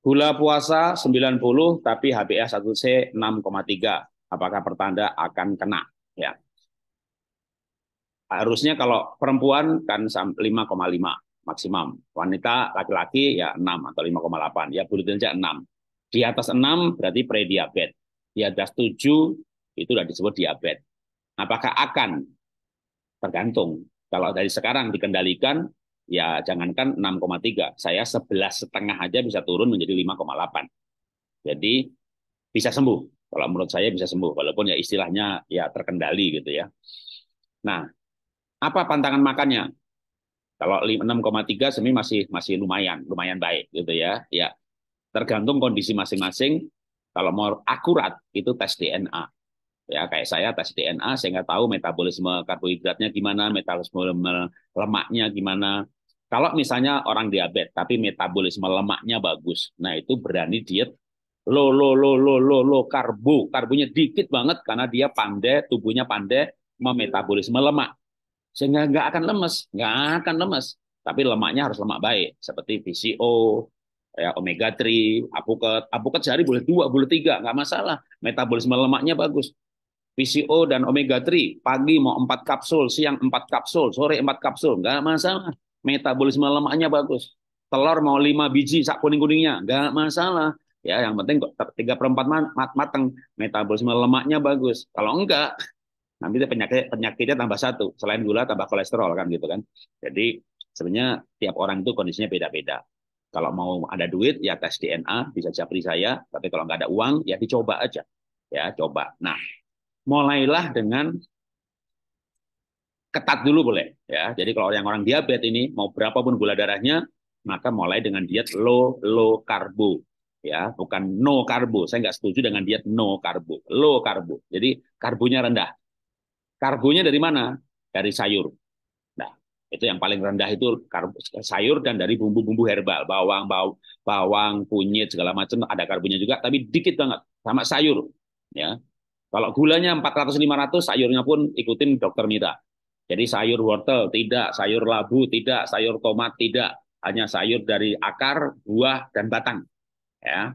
Gula puasa 90 tapi HbA1c 6,3. Apakah pertanda akan kena? Ya. Harusnya kalau perempuan kan 5,5 maksimum. Wanita laki-laki ya 6 atau 5,8. Ya boleh saja 6. Di atas 6 berarti prediabet. Di atas 7 itu sudah disebut diabetes. Apakah akan? Tergantung. Kalau dari sekarang dikendalikan, ya jangankan 6,3, saya 11 setengah aja bisa turun menjadi 5,8. Jadi bisa sembuh. Kalau menurut saya bisa sembuh, walaupun ya istilahnya ya terkendali gitu ya. Nah, apa pantangan makannya? Kalau 6,3 semi masih masih lumayan, lumayan baik gitu ya. Ya tergantung kondisi masing-masing. Kalau mau akurat itu tes DNA ya kayak saya tes DNA sehingga tahu metabolisme karbohidratnya gimana, metabolisme lemaknya gimana, kalau misalnya orang diabetes tapi metabolisme lemaknya bagus, nah itu berani diet lo lo lo lo lo lo karbo, karbonya dikit banget karena dia pandai, tubuhnya pandai memetabolisme lemak. Sehingga nggak akan lemes, nggak akan lemes. Tapi lemaknya harus lemak baik, seperti VCO, ya, omega 3, apuket, apuket sehari boleh dua, boleh tiga, nggak masalah. Metabolisme lemaknya bagus. VCO dan omega 3, pagi mau empat kapsul, siang empat kapsul, sore empat kapsul, nggak masalah metabolisme lemaknya bagus. Telur mau lima biji sak kuning-kuningnya, nggak masalah. Ya, yang penting tiga perempat mat matang, metabolisme lemaknya bagus. Kalau enggak, nanti penyakit penyakitnya tambah satu, selain gula tambah kolesterol kan gitu kan. Jadi sebenarnya tiap orang itu kondisinya beda-beda. Kalau mau ada duit ya tes DNA bisa japri saya, tapi kalau nggak ada uang ya dicoba aja. Ya, coba. Nah, mulailah dengan ketat dulu boleh ya. Jadi kalau yang orang diabetes ini mau berapapun gula darahnya, maka mulai dengan diet low low karbo ya, bukan no karbo. Saya nggak setuju dengan diet no karbo, low karbo. Jadi karbonya rendah. Karbonya dari mana? Dari sayur. Nah, itu yang paling rendah itu karbo, sayur dan dari bumbu-bumbu herbal, bawang, bawang, bawang, kunyit segala macam ada karbonya juga, tapi dikit banget sama sayur ya. Kalau gulanya 400 500 sayurnya pun ikutin dokter Mira jadi sayur wortel tidak, sayur labu tidak, sayur tomat tidak, hanya sayur dari akar, buah dan batang. Ya.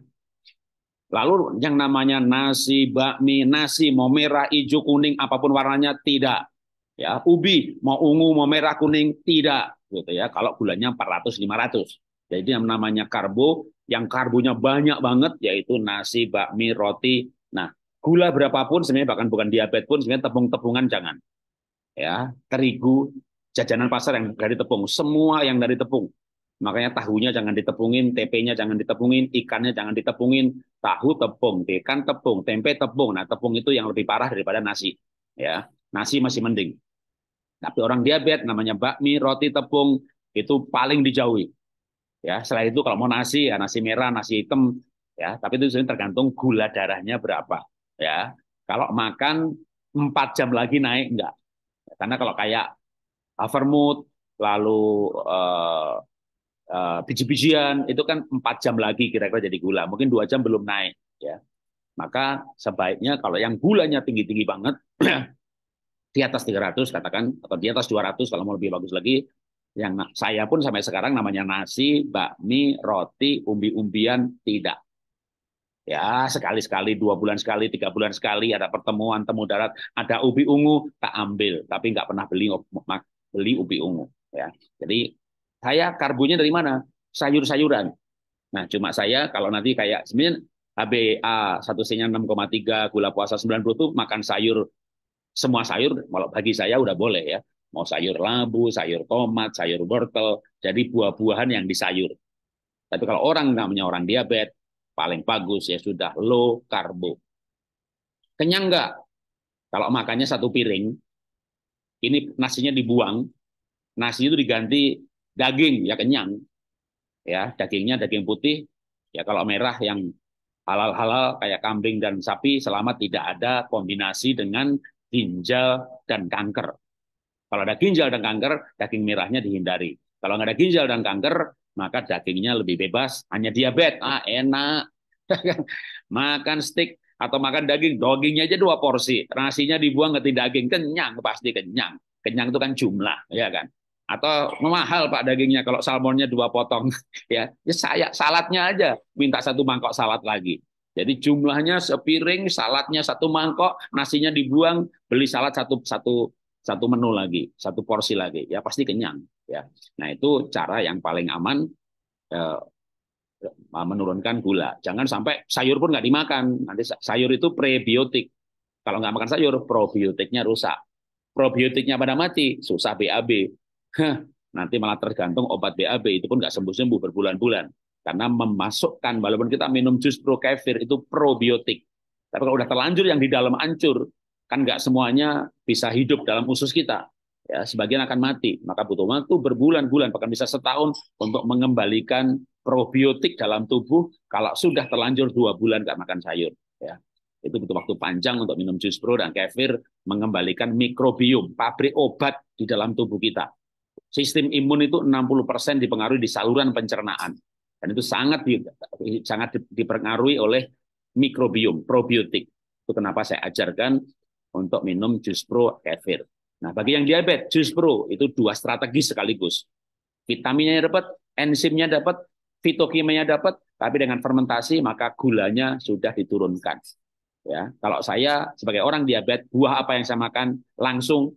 Lalu yang namanya nasi, bakmi, nasi mau merah, hijau, kuning apapun warnanya tidak. Ya, ubi mau ungu, mau merah, kuning tidak gitu ya. Kalau gulanya 400 500. Jadi yang namanya karbo, yang karbonya banyak banget yaitu nasi, bakmi, roti. Nah, gula berapapun sebenarnya bahkan bukan diabetes pun sebenarnya tepung-tepungan jangan ya terigu jajanan pasar yang dari tepung semua yang dari tepung makanya tahunya jangan ditepungin tempenya jangan ditepungin ikannya jangan ditepungin tahu tepung ikan tepung tempe tepung nah tepung itu yang lebih parah daripada nasi ya nasi masih mending tapi orang diabetes namanya bakmi roti tepung itu paling dijauhi ya setelah itu kalau mau nasi ya nasi merah nasi hitam ya tapi itu sebenarnya tergantung gula darahnya berapa ya kalau makan empat jam lagi naik enggak karena kalau kayak vermouth, lalu uh, uh, biji-bijian itu kan empat jam lagi kira-kira jadi gula. Mungkin dua jam belum naik ya. Maka sebaiknya kalau yang gulanya tinggi-tinggi banget di atas 300 katakan atau di atas 200 kalau mau lebih bagus lagi yang saya pun sampai sekarang namanya nasi, bakmi, roti, umbi-umbian tidak Ya, sekali-sekali, dua bulan sekali, tiga bulan sekali, ada pertemuan temu darat, ada ubi ungu, tak ambil. Tapi nggak pernah beli beli ubi ungu. Ya, Jadi saya karbunya dari mana? Sayur-sayuran. Nah, cuma saya kalau nanti kayak sebenarnya HbA satu c 6,3, gula puasa 90 itu makan sayur semua sayur kalau bagi saya udah boleh ya. Mau sayur labu, sayur tomat, sayur wortel, jadi buah-buahan yang disayur. Tapi kalau orang namanya orang diabetes, paling bagus ya sudah low karbo. Kenyang nggak? Kalau makannya satu piring, ini nasinya dibuang, nasi itu diganti daging ya kenyang. Ya, dagingnya daging putih, ya kalau merah yang halal-halal kayak kambing dan sapi selama tidak ada kombinasi dengan ginjal dan kanker. Kalau ada ginjal dan kanker, daging merahnya dihindari. Kalau nggak ada ginjal dan kanker, maka dagingnya lebih bebas, hanya diabetes. Ah, enak. makan steak atau makan daging, dagingnya aja dua porsi. Nasinya dibuang ke daging, kenyang, pasti kenyang. Kenyang itu kan jumlah, ya kan? Atau mahal Pak dagingnya kalau salmonnya dua potong, ya. ya saya saladnya aja minta satu mangkok salad lagi. Jadi jumlahnya sepiring, saladnya satu mangkok, nasinya dibuang, beli salad satu satu satu menu lagi, satu porsi lagi, ya pasti kenyang. Ya, nah itu cara yang paling aman eh, menurunkan gula. Jangan sampai sayur pun nggak dimakan. Nanti sayur itu prebiotik. Kalau nggak makan sayur, probiotiknya rusak. Probiotiknya pada mati, susah BAB. Hah, nanti malah tergantung obat BAB itu pun nggak sembuh-sembuh berbulan-bulan. Karena memasukkan, walaupun kita minum jus pro kefir itu probiotik. Tapi kalau udah terlanjur yang di dalam hancur, kan nggak semuanya bisa hidup dalam usus kita. Ya, sebagian akan mati, maka butuh waktu berbulan-bulan, bahkan bisa setahun untuk mengembalikan probiotik dalam tubuh kalau sudah terlanjur dua bulan nggak makan sayur. Ya, itu butuh waktu panjang untuk minum jus bro dan kefir mengembalikan mikrobiom, pabrik obat di dalam tubuh kita. Sistem imun itu 60% dipengaruhi di saluran pencernaan. Dan itu sangat di, sangat dipengaruhi oleh mikrobiom, probiotik. Itu kenapa saya ajarkan untuk minum jus pro kefir. Nah, bagi yang diabetes, jus pro itu dua strategi sekaligus. Vitaminnya dapat, enzimnya dapat, fitokimianya dapat, tapi dengan fermentasi maka gulanya sudah diturunkan. Ya, kalau saya sebagai orang diabetes, buah apa yang saya makan langsung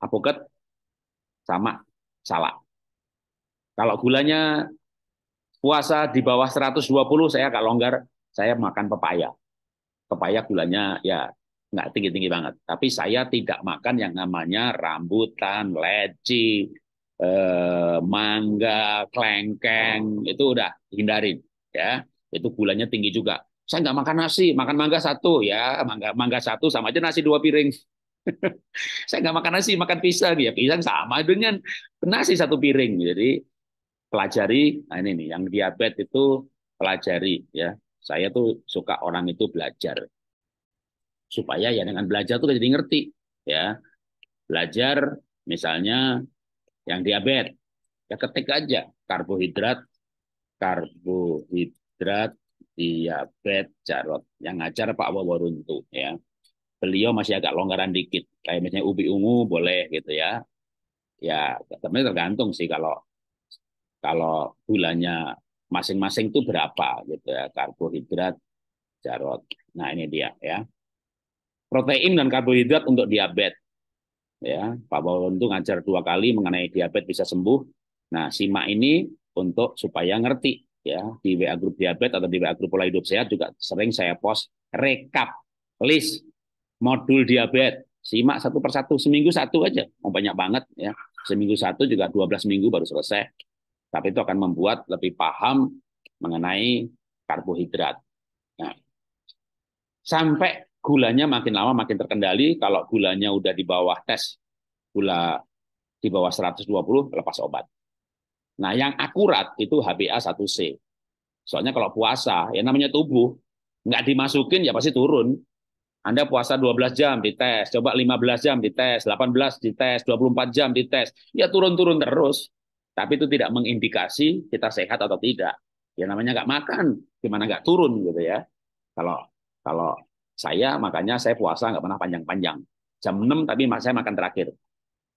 apoket sama salak. Kalau gulanya puasa di bawah 120 saya agak longgar, saya makan pepaya. Pepaya gulanya ya nggak tinggi-tinggi banget. Tapi saya tidak makan yang namanya rambutan, leci, eh, mangga, klengkeng, itu udah hindarin ya. Itu gulanya tinggi juga. Saya nggak makan nasi, makan mangga satu ya, mangga mangga satu sama aja nasi dua piring. saya nggak makan nasi, makan pisang ya, pisang sama dengan nasi satu piring. Jadi pelajari, nah ini nih yang diabetes itu pelajari ya. Saya tuh suka orang itu belajar supaya ya dengan belajar tuh jadi ngerti ya belajar misalnya yang diabetes ya ketik aja karbohidrat karbohidrat diabetes Jarot yang ngajar Pak Waworuntu ya beliau masih agak longgaran dikit kayak misalnya ubi ungu boleh gitu ya ya tapi tergantung sih kalau kalau gulanya masing-masing tuh berapa gitu ya karbohidrat Jarot nah ini dia ya protein dan karbohidrat untuk diabetes. Ya, Pak Bawon itu ngajar dua kali mengenai diabetes bisa sembuh. Nah, simak ini untuk supaya ngerti ya di WA grup diabetes atau di WA grup pola hidup sehat juga sering saya post rekap list modul diabetes. Simak satu persatu seminggu satu aja, mau oh, banyak banget ya. Seminggu satu juga 12 minggu baru selesai. Tapi itu akan membuat lebih paham mengenai karbohidrat. Nah, sampai gulanya makin lama makin terkendali. Kalau gulanya udah di bawah tes gula di bawah 120 lepas obat. Nah, yang akurat itu HbA1c. Soalnya kalau puasa, ya namanya tubuh, nggak dimasukin ya pasti turun. Anda puasa 12 jam dites, coba 15 jam dites, 18 dites, 24 jam dites. Ya turun-turun terus. Tapi itu tidak mengindikasi kita sehat atau tidak. Ya namanya nggak makan, gimana nggak turun gitu ya. Kalau kalau saya makanya saya puasa nggak pernah panjang-panjang. Jam 6 tapi saya makan terakhir.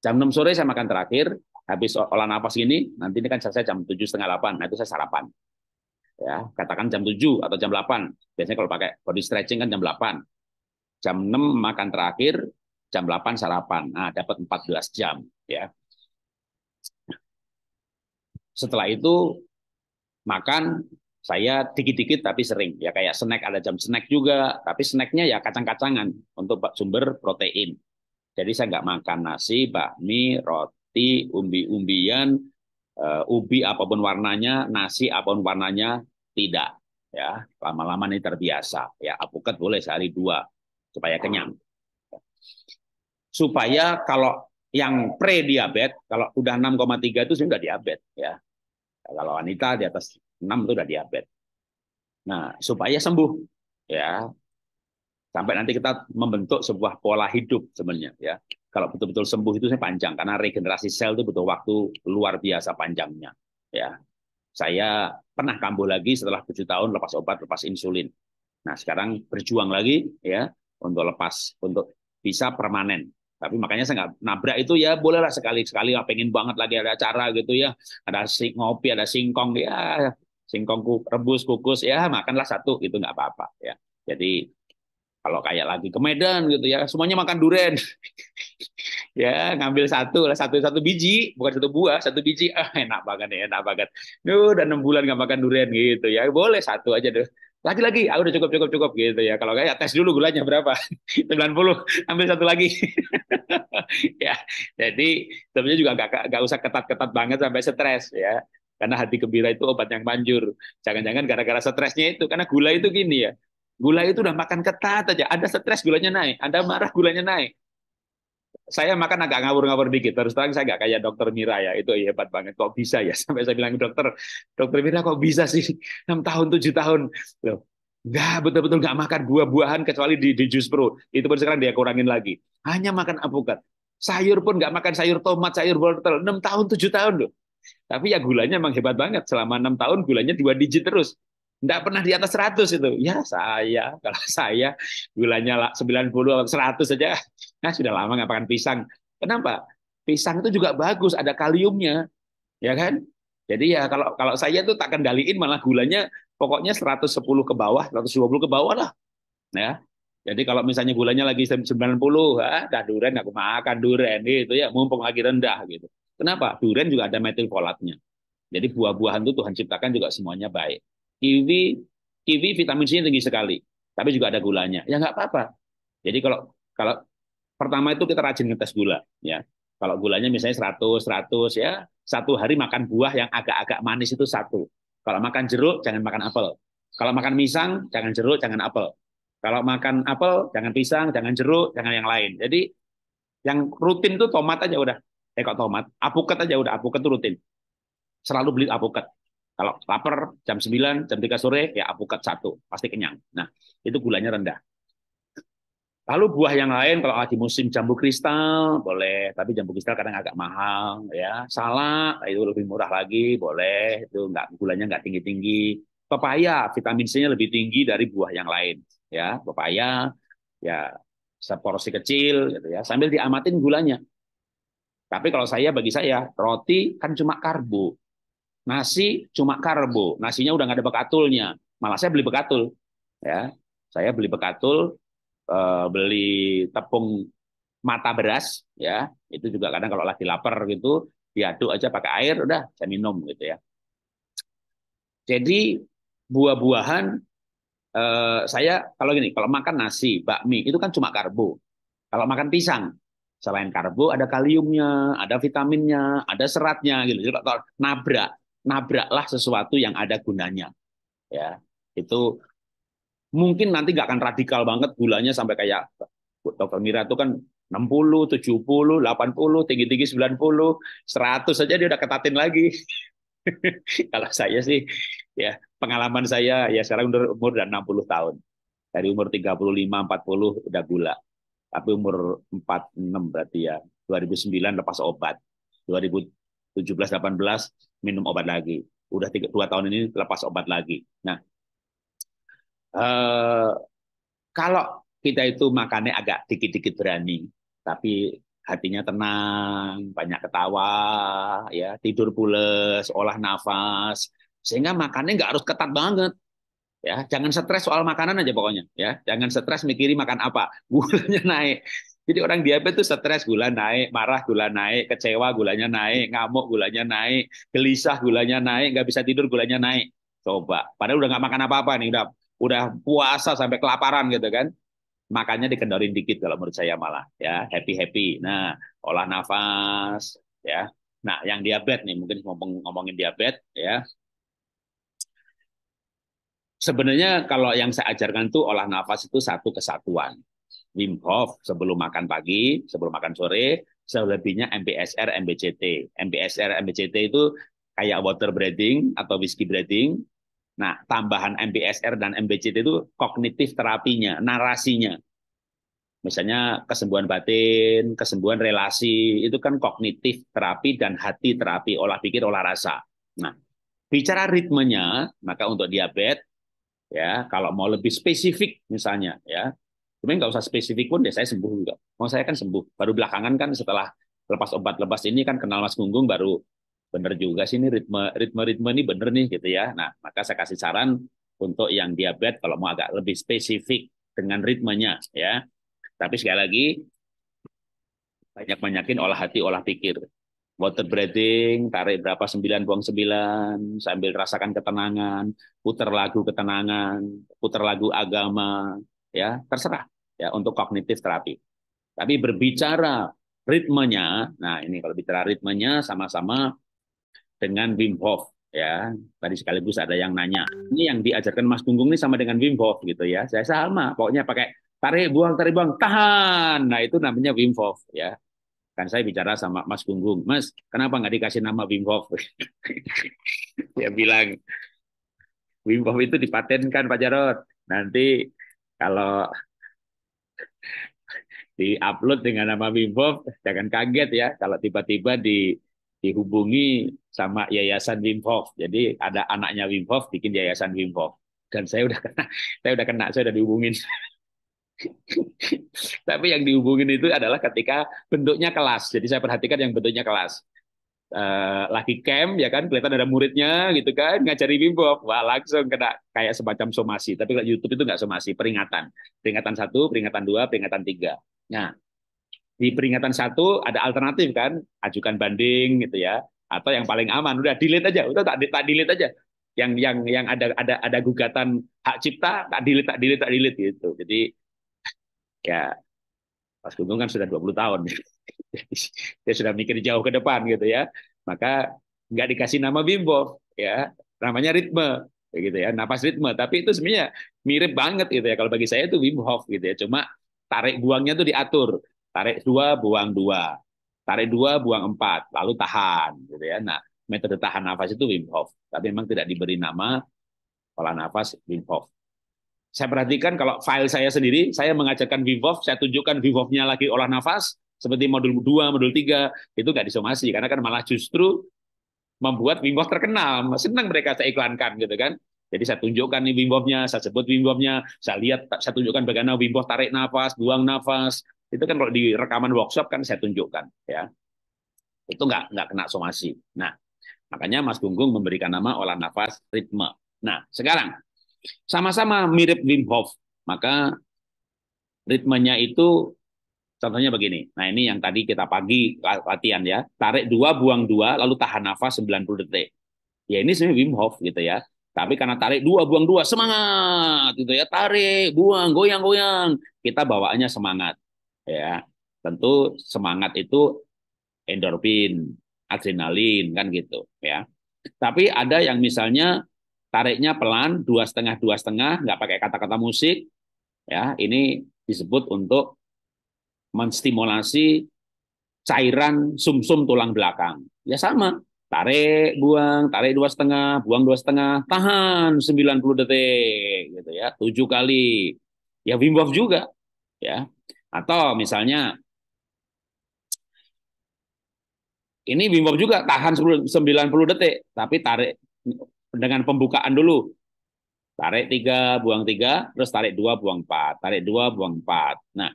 Jam 6 sore saya makan terakhir, habis olah nafas gini, nanti ini kan selesai jam 7 setengah 8, nah itu saya sarapan. Ya, katakan jam 7 atau jam 8. Biasanya kalau pakai body stretching kan jam 8. Jam 6 makan terakhir, jam 8 sarapan. Nah, dapat 14 jam, ya. Setelah itu makan saya dikit-dikit tapi sering ya kayak snack ada jam snack juga tapi snacknya ya kacang-kacangan untuk sumber protein jadi saya nggak makan nasi bakmi roti umbi-umbian uh, ubi apapun warnanya nasi apapun warnanya tidak ya lama-lama ini terbiasa ya apukat boleh sehari dua supaya kenyang supaya kalau yang pre diabetes kalau udah 6,3 itu sudah diabetes ya kalau wanita di atas 6 itu udah diabetes. Nah, supaya sembuh ya. Sampai nanti kita membentuk sebuah pola hidup sebenarnya ya. Kalau betul-betul sembuh itu saya panjang karena regenerasi sel itu butuh waktu luar biasa panjangnya ya. Saya pernah kambuh lagi setelah 7 tahun lepas obat, lepas insulin. Nah, sekarang berjuang lagi ya untuk lepas untuk bisa permanen tapi makanya saya nggak nabrak itu ya bolehlah sekali sekali ah, pengen banget lagi ada acara gitu ya ada sing ngopi ada singkong ya singkong rebus kukus ya makanlah satu itu nggak apa-apa ya jadi kalau kayak lagi ke Medan gitu ya semuanya makan durian ya ngambil satu lah satu satu biji bukan satu buah satu biji ah, enak banget ya enak banget Duh, udah enam bulan nggak makan durian gitu ya boleh satu aja deh lagi-lagi aku ah, udah cukup cukup cukup gitu ya kalau kayak tes dulu gulanya berapa 90 ambil satu lagi ya jadi sebenarnya juga nggak nggak usah ketat-ketat banget sampai stres ya karena hati gembira itu obat yang manjur. Jangan-jangan gara-gara stresnya itu. Karena gula itu gini ya. Gula itu udah makan ketat aja. ada stres gulanya naik. Anda marah gulanya naik. Saya makan agak ngawur-ngawur dikit. Terus terang saya nggak kayak dokter Mira ya. Itu hebat banget. Kok bisa ya? Sampai saya bilang ke dokter, dokter Mira kok bisa sih? 6 tahun, 7 tahun. Loh, Enggak, betul-betul nggak makan buah-buahan kecuali di, di jus perut, Itu pun sekarang dia kurangin lagi. Hanya makan apukat. Sayur pun nggak makan sayur tomat, sayur wortel. 6 tahun, 7 tahun loh. Tapi ya gulanya memang hebat banget. Selama enam tahun gulanya dua digit terus. Tidak pernah di atas 100 itu. Ya saya, kalau saya gulanya 90 atau 100 saja, nah sudah lama nggak makan pisang. Kenapa? Pisang itu juga bagus, ada kaliumnya. Ya kan? Jadi ya kalau kalau saya tuh tak kendaliin malah gulanya pokoknya 110 ke bawah, 120 ke bawah lah. Ya. Jadi kalau misalnya gulanya lagi 90, puluh ah, dah duren aku makan duren gitu ya, mumpung lagi rendah gitu. Kenapa? Durian juga ada metil metilfolatnya. Jadi buah-buahan itu Tuhan ciptakan juga semuanya baik. Kiwi, kiwi vitamin C-nya tinggi sekali, tapi juga ada gulanya. Ya nggak apa-apa. Jadi kalau kalau pertama itu kita rajin ngetes gula, ya. Kalau gulanya misalnya 100, 100 ya, satu hari makan buah yang agak-agak manis itu satu. Kalau makan jeruk jangan makan apel. Kalau makan pisang jangan jeruk, jangan apel. Kalau makan apel jangan pisang, jangan jeruk, jangan yang lain. Jadi yang rutin itu tomat aja udah. Eko eh, Tomat, apuket aja udah apuket tuh rutin. Selalu beli apuket. Kalau lapar jam 9, jam 3 sore ya apuket satu, pasti kenyang. Nah, itu gulanya rendah. Lalu buah yang lain kalau lagi musim jambu kristal boleh, tapi jambu kristal kadang agak mahal ya. Salak nah, itu lebih murah lagi, boleh. Itu enggak gulanya enggak tinggi-tinggi. Pepaya vitamin C-nya lebih tinggi dari buah yang lain ya. Pepaya ya seporsi kecil gitu ya, sambil diamatin gulanya. Tapi kalau saya bagi saya roti kan cuma karbo. Nasi cuma karbo. Nasinya udah nggak ada bekatulnya. Malah saya beli bekatul. Ya, saya beli bekatul, eh, beli tepung mata beras ya. Itu juga kadang kalau lagi lapar gitu diaduk aja pakai air udah saya minum gitu ya. Jadi buah-buahan eh, saya kalau gini, kalau makan nasi, bakmi itu kan cuma karbo. Kalau makan pisang, Selain karbo ada kaliumnya, ada vitaminnya, ada seratnya gitu. Jadi kalau nabrak, nabraklah sesuatu yang ada gunanya. Ya, itu mungkin nanti nggak akan radikal banget gulanya sampai kayak dokter Mira itu kan 60, 70, 80, tinggi-tinggi 90, 100 saja dia udah ketatin lagi. Kalau saya sih ya pengalaman saya ya sekarang umur, umur udah 60 tahun. Dari umur 35, 40 udah gula tapi umur 46 berarti ya 2009 lepas obat 2017 18 minum obat lagi udah tiga dua tahun ini lepas obat lagi nah uh, kalau kita itu makannya agak dikit-dikit berani tapi hatinya tenang banyak ketawa ya tidur pules olah nafas sehingga makannya nggak harus ketat banget ya jangan stres soal makanan aja pokoknya ya jangan stres mikirin makan apa gulanya naik jadi orang diabetes itu stres gula naik marah gula naik kecewa gulanya naik ngamuk gulanya naik gelisah gulanya naik nggak bisa tidur gulanya naik coba padahal udah nggak makan apa-apa nih udah udah puasa sampai kelaparan gitu kan makannya dikendorin dikit kalau menurut saya malah ya happy happy nah olah nafas ya nah yang diabetes nih mungkin ngomong ngomongin diabetes ya Sebenarnya kalau yang saya ajarkan itu olah nafas itu satu kesatuan. Wim Hof sebelum makan pagi, sebelum makan sore, selebihnya MBSR, MBCT. MBSR, MBCT itu kayak water breathing atau whiskey breathing. Nah, tambahan MBSR dan MBCT itu kognitif terapinya, narasinya. Misalnya kesembuhan batin, kesembuhan relasi, itu kan kognitif terapi dan hati terapi, olah pikir, olah rasa. Nah, bicara ritmenya, maka untuk diabetes ya kalau mau lebih spesifik misalnya ya cuma nggak usah spesifik pun ya saya sembuh juga mau saya kan sembuh baru belakangan kan setelah lepas obat lepas ini kan kenal Mas Gunggung baru bener juga sih ini ritme ritme ritme ini bener nih gitu ya nah maka saya kasih saran untuk yang diabetes kalau mau agak lebih spesifik dengan ritmenya ya tapi sekali lagi banyak banyakin olah hati olah pikir water breathing, tarik berapa sembilan buang sembilan sambil rasakan ketenangan, putar lagu ketenangan, putar lagu agama, ya, terserah ya untuk kognitif terapi. Tapi berbicara ritmenya, nah ini kalau bicara ritmenya sama-sama dengan Wim Hof ya. Tadi sekaligus ada yang nanya, ini yang diajarkan Mas Punggung ini sama dengan Wim Hof gitu ya. Saya sama, pokoknya pakai tarik buang tarik buang tahan. Nah, itu namanya Wim Hof ya kan saya bicara sama Mas Gunggung, Mas, kenapa nggak dikasih nama Wim Hof? Dia bilang, Wim Hof itu dipatenkan Pak Jarot. Nanti kalau diupload dengan nama Wim Hof, jangan kaget ya kalau tiba-tiba di dihubungi sama Yayasan Wim Hof. Jadi ada anaknya Wim Hof bikin Yayasan Wim Hof. Dan saya udah kena, saya udah kena, saya udah dihubungin. Tapi yang dihubungin itu adalah ketika bentuknya kelas. Jadi saya perhatikan yang bentuknya kelas. Uh, lagi camp ya kan kelihatan ada muridnya gitu kan ngajari bimbok wah langsung kena kayak semacam somasi tapi kalau YouTube itu nggak somasi peringatan peringatan satu peringatan dua peringatan tiga nah di peringatan satu ada alternatif kan ajukan banding gitu ya atau yang paling aman udah delete aja udah tak tak delete aja yang yang yang ada ada ada gugatan hak cipta tak delete tak delete tak delete gitu jadi ya Mas Gunggung kan sudah 20 tahun dia sudah mikir jauh ke depan gitu ya maka nggak dikasih nama Bimbo ya namanya ritme gitu ya napas ritme tapi itu sebenarnya mirip banget gitu ya kalau bagi saya itu Wim Hof gitu ya cuma tarik buangnya tuh diatur tarik dua buang dua tarik dua buang empat lalu tahan gitu ya nah metode tahan nafas itu Wim Hof tapi memang tidak diberi nama pola nafas Wim Hof saya perhatikan kalau file saya sendiri, saya mengajarkan VWOF, saya tunjukkan VWOF-nya lagi olah nafas, seperti modul 2, modul 3, itu nggak disomasi, karena kan malah justru membuat Wim terkenal. Senang mereka saya iklankan gitu kan. Jadi saya tunjukkan nih Wim Hofnya, saya sebut Wim Hofnya, saya lihat, saya tunjukkan bagaimana Wim Hof tarik nafas, buang nafas. Itu kan kalau di rekaman workshop kan saya tunjukkan ya. Itu nggak nggak kena somasi. Nah, makanya Mas Gunggung memberikan nama olah nafas ritme. Nah, sekarang sama-sama mirip Wim Hof. Maka ritmenya itu contohnya begini. Nah ini yang tadi kita pagi latihan ya. Tarik dua, buang dua, lalu tahan nafas 90 detik. Ya ini sebenarnya Wim Hof gitu ya. Tapi karena tarik dua, buang dua, semangat gitu ya. Tarik, buang, goyang, goyang. Kita bawaannya semangat. Ya, tentu semangat itu endorfin, adrenalin kan gitu ya. Tapi ada yang misalnya tariknya pelan dua setengah dua setengah nggak pakai kata-kata musik ya ini disebut untuk menstimulasi cairan sumsum -sum tulang belakang ya sama tarik buang tarik dua setengah buang dua setengah tahan 90 detik gitu ya tujuh kali ya Wim Hof juga ya atau misalnya ini Wim Hof juga tahan 90 detik tapi tarik dengan pembukaan dulu. Tarik tiga, buang tiga, terus tarik dua, buang empat, tarik dua, buang empat. Nah,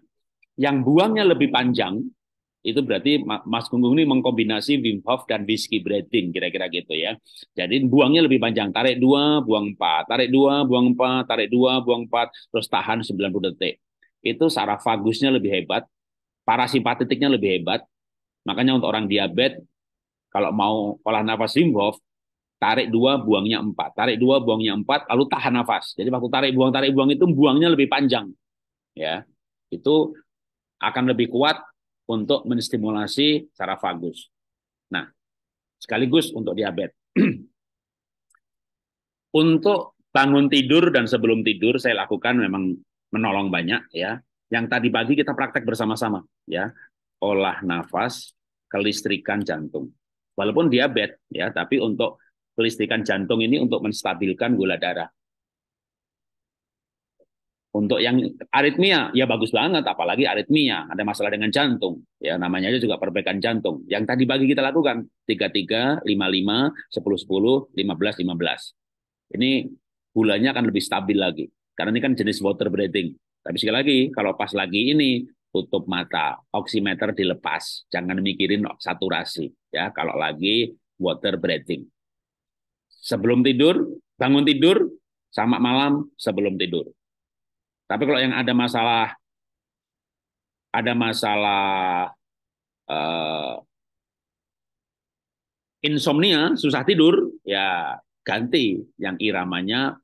yang buangnya lebih panjang itu berarti Mas Gunggung ini mengkombinasi Wim Hof dan Whiskey Breathing kira-kira gitu ya. Jadi buangnya lebih panjang, tarik dua, buang empat, tarik dua, buang empat, tarik dua, buang empat, terus tahan 90 detik. Itu saraf vagusnya lebih hebat, parasimpatetiknya lebih hebat. Makanya untuk orang diabetes kalau mau olah nafas Wim Hof tarik dua buangnya empat tarik dua buangnya empat lalu tahan nafas jadi waktu tarik buang tarik buang itu buangnya lebih panjang ya itu akan lebih kuat untuk menstimulasi saraf vagus nah sekaligus untuk diabetes untuk bangun tidur dan sebelum tidur saya lakukan memang menolong banyak ya yang tadi pagi kita praktek bersama-sama ya olah nafas kelistrikan jantung walaupun diabetes ya tapi untuk kelistrikan jantung ini untuk menstabilkan gula darah. Untuk yang aritmia, ya bagus banget, apalagi aritmia, ada masalah dengan jantung. Ya namanya aja juga perbaikan jantung. Yang tadi bagi kita lakukan, 33, 55, 10, 10, 15, 15. Ini gulanya akan lebih stabil lagi. Karena ini kan jenis water breathing. Tapi sekali lagi, kalau pas lagi ini, tutup mata, oximeter dilepas. Jangan mikirin saturasi. ya Kalau lagi water breathing sebelum tidur, bangun tidur, sama malam sebelum tidur. Tapi kalau yang ada masalah ada masalah uh, insomnia, susah tidur, ya ganti yang iramanya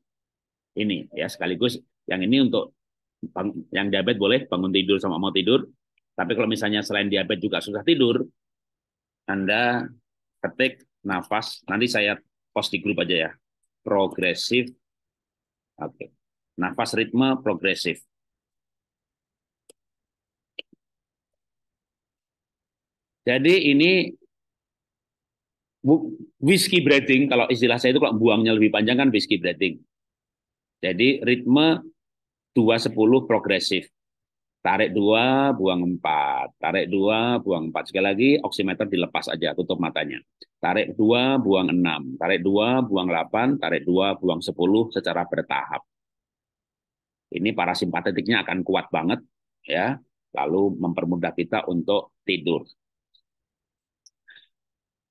ini ya sekaligus yang ini untuk yang diabetes boleh bangun tidur sama mau tidur. Tapi kalau misalnya selain diabetes juga susah tidur, Anda ketik nafas. Nanti saya post di grup aja ya. Progresif. Oke. Okay. Nafas ritme progresif. Jadi ini whiskey breathing, kalau istilah saya itu kalau buangnya lebih panjang kan whiskey breathing. Jadi ritme 210 progresif. Tarik dua, buang empat. Tarik dua, buang empat. Sekali lagi, oximeter dilepas aja, tutup matanya. Tarik dua, buang enam. Tarik dua, buang delapan. Tarik dua, buang sepuluh secara bertahap. Ini para simpatetiknya akan kuat banget, ya. Lalu mempermudah kita untuk tidur.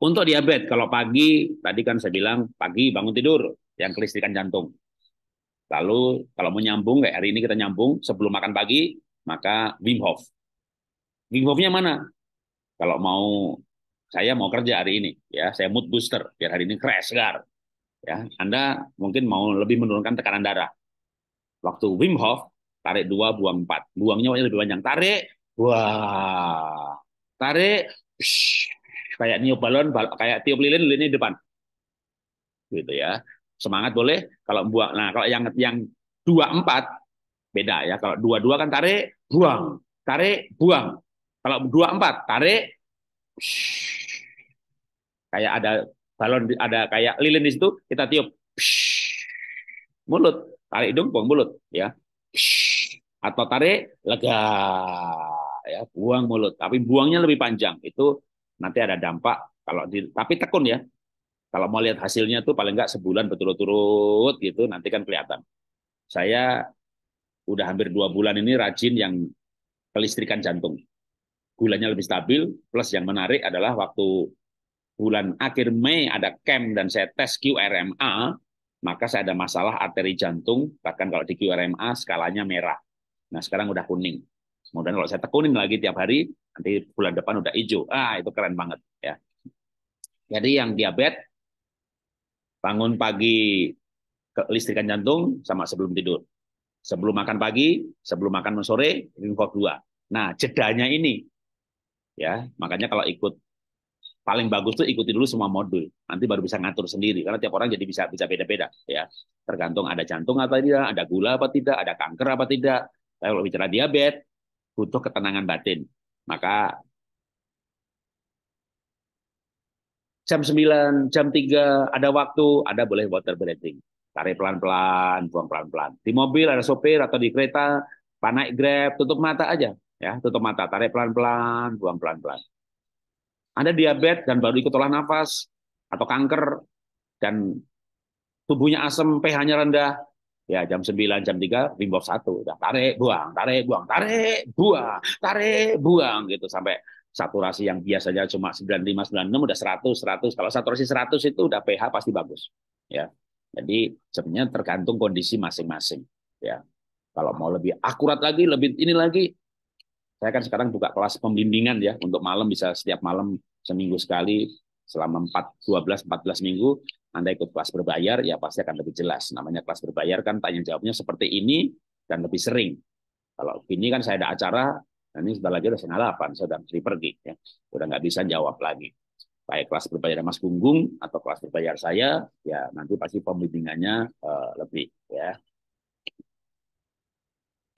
Untuk diabetes, kalau pagi, tadi kan saya bilang pagi bangun tidur, yang kelistrikan jantung. Lalu kalau mau nyambung, kayak hari ini kita nyambung sebelum makan pagi, maka Wim Hof. Wim Hofnya mana? Kalau mau saya mau kerja hari ini, ya saya mood booster biar hari ini crash gar. Ya, Anda mungkin mau lebih menurunkan tekanan darah. Waktu Wim Hof tarik dua buang empat, buangnya lebih panjang. Tarik, wah, tarik, psh, kayak niup balon, kayak tiup lilin, lilin di depan, gitu ya. Semangat boleh. Kalau buang, nah kalau yang yang dua empat Beda ya. Kalau dua-dua kan tarik, buang. Hmm. Tarik, buang. Kalau dua empat, tarik, kayak ada balon, ada kayak lilin di situ, kita tiup. mulut. Tarik hidung, buang mulut. ya Atau tarik, lega. ya Buang mulut. Tapi buangnya lebih panjang. Itu nanti ada dampak. kalau di, Tapi tekun ya, kalau mau lihat hasilnya tuh paling nggak sebulan berturut-turut gitu nanti kan kelihatan. Saya udah hampir dua bulan ini rajin yang kelistrikan jantung. Gulanya lebih stabil, plus yang menarik adalah waktu bulan akhir Mei ada camp dan saya tes QRMA, maka saya ada masalah arteri jantung, bahkan kalau di QRMA skalanya merah. Nah sekarang udah kuning. Kemudian kalau saya tekunin lagi tiap hari, nanti bulan depan udah hijau. Ah itu keren banget ya. Jadi yang diabetes bangun pagi listrikan jantung sama sebelum tidur. Sebelum makan pagi, sebelum makan sore, infak dua. Nah, jedanya ini. ya Makanya kalau ikut, paling bagus tuh ikuti dulu semua modul. Nanti baru bisa ngatur sendiri. Karena tiap orang jadi bisa bisa beda-beda. ya Tergantung ada jantung atau tidak, ada gula apa tidak, ada kanker apa tidak. Tapi kalau bicara diabetes, butuh ketenangan batin. Maka jam 9, jam 3, ada waktu, ada boleh water breathing. Tarik pelan-pelan, buang pelan-pelan. Di mobil ada sopir atau di kereta, panai grab, tutup mata aja. ya Tutup mata, tarik pelan-pelan, buang pelan-pelan. Anda diabetes dan baru ikut olah nafas, atau kanker, dan tubuhnya asam, pH-nya rendah, ya jam 9, jam 3, bimbo satu 1. Udah, tarik, buang, tarik, buang, tarik, buang, tarik, buang, gitu. Sampai saturasi yang biasanya cuma 95, 96 udah 100, 100. Kalau saturasi 100 itu udah pH pasti bagus. Ya, jadi sebenarnya tergantung kondisi masing-masing. Ya, kalau mau lebih akurat lagi, lebih ini lagi, saya kan sekarang buka kelas pembimbingan ya untuk malam bisa setiap malam seminggu sekali selama 4, 12, 14 minggu Anda ikut kelas berbayar, ya pasti akan lebih jelas. Namanya kelas berbayar kan tanya jawabnya seperti ini dan lebih sering. Kalau ini kan saya ada acara, dan nah ini sudah lagi udah setengah delapan, saya udah pergi. Ya. Udah nggak bisa jawab lagi baik kelas berbayar Mas Gunggung atau kelas berbayar saya, ya nanti pasti pembimbingannya uh, eh, lebih ya.